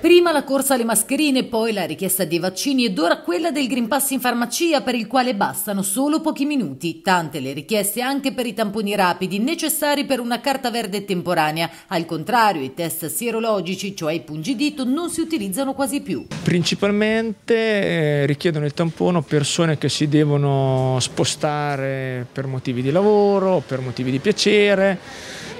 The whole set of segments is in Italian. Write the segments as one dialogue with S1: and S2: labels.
S1: Prima la corsa alle mascherine, poi la richiesta dei vaccini ed ora quella del Green Pass in farmacia per il quale bastano solo pochi minuti. Tante le richieste anche per i tamponi rapidi necessari per una carta verde temporanea. Al contrario, i test sierologici, cioè i pungidito, non si utilizzano quasi più.
S2: Principalmente eh, richiedono il tampono persone che si devono spostare per motivi di lavoro, per motivi di piacere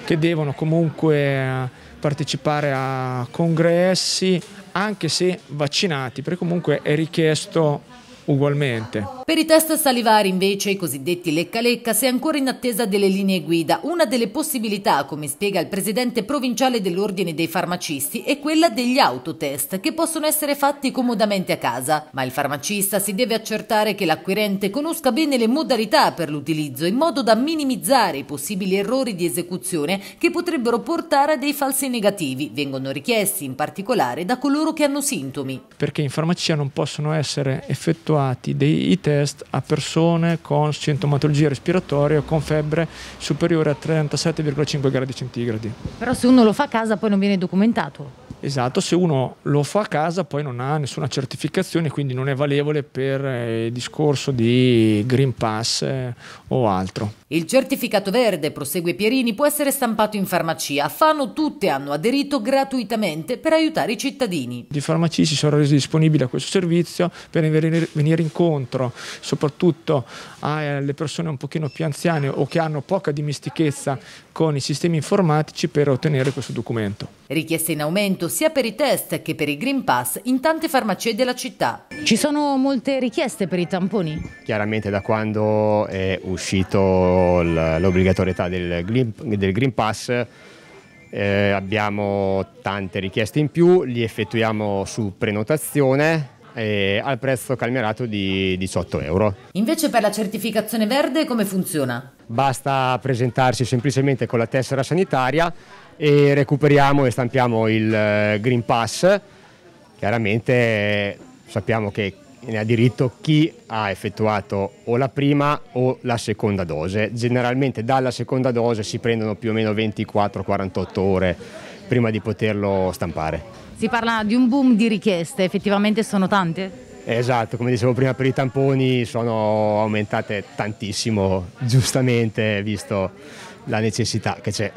S2: che devono comunque eh, partecipare a congressi anche se vaccinati, perché comunque è richiesto ugualmente.
S1: Per i test salivari invece, i cosiddetti lecca-lecca, si è ancora in attesa delle linee guida. Una delle possibilità, come spiega il presidente provinciale dell'Ordine dei Farmacisti, è quella degli autotest, che possono essere fatti comodamente a casa. Ma il farmacista si deve accertare che l'acquirente conosca bene le modalità per l'utilizzo, in modo da minimizzare i possibili errori di esecuzione che potrebbero portare a dei falsi negativi. Vengono richiesti in particolare da coloro che hanno sintomi.
S2: Perché in farmacia non possono essere effettuati effettuati dei test a persone con sintomatologia respiratoria o con febbre superiore a 37,5 gradi centigradi.
S1: Però se uno lo fa a casa poi non viene documentato.
S2: Esatto, se uno lo fa a casa poi non ha nessuna certificazione, quindi non è valevole per eh, il discorso di Green Pass eh, o altro.
S1: Il certificato verde, prosegue Pierini, può essere stampato in farmacia. Fano tutte hanno aderito gratuitamente per aiutare i cittadini.
S2: I farmacisti sono resi disponibili a questo servizio per venire incontro soprattutto eh, alle persone un pochino più anziane o che hanno poca dimestichezza con i sistemi informatici per ottenere questo documento.
S1: Richieste in aumento sia per i test che per i Green Pass in tante farmacie della città. Ci sono molte richieste per i tamponi?
S3: Chiaramente da quando è uscito l'obbligatorietà del, del Green Pass eh, abbiamo tante richieste in più, li effettuiamo su prenotazione al prezzo calmerato di 18 euro.
S1: Invece per la certificazione verde come funziona?
S3: Basta presentarsi semplicemente con la tessera sanitaria e recuperiamo e stampiamo il eh, Green Pass. Chiaramente eh, sappiamo che ne ha diritto chi ha effettuato o la prima o la seconda dose. Generalmente dalla seconda dose si prendono più o meno 24-48 ore prima di poterlo stampare.
S1: Si parla di un boom di richieste, effettivamente sono tante?
S3: Esatto, come dicevo prima per i tamponi sono aumentate tantissimo, giustamente, visto la necessità che c'è.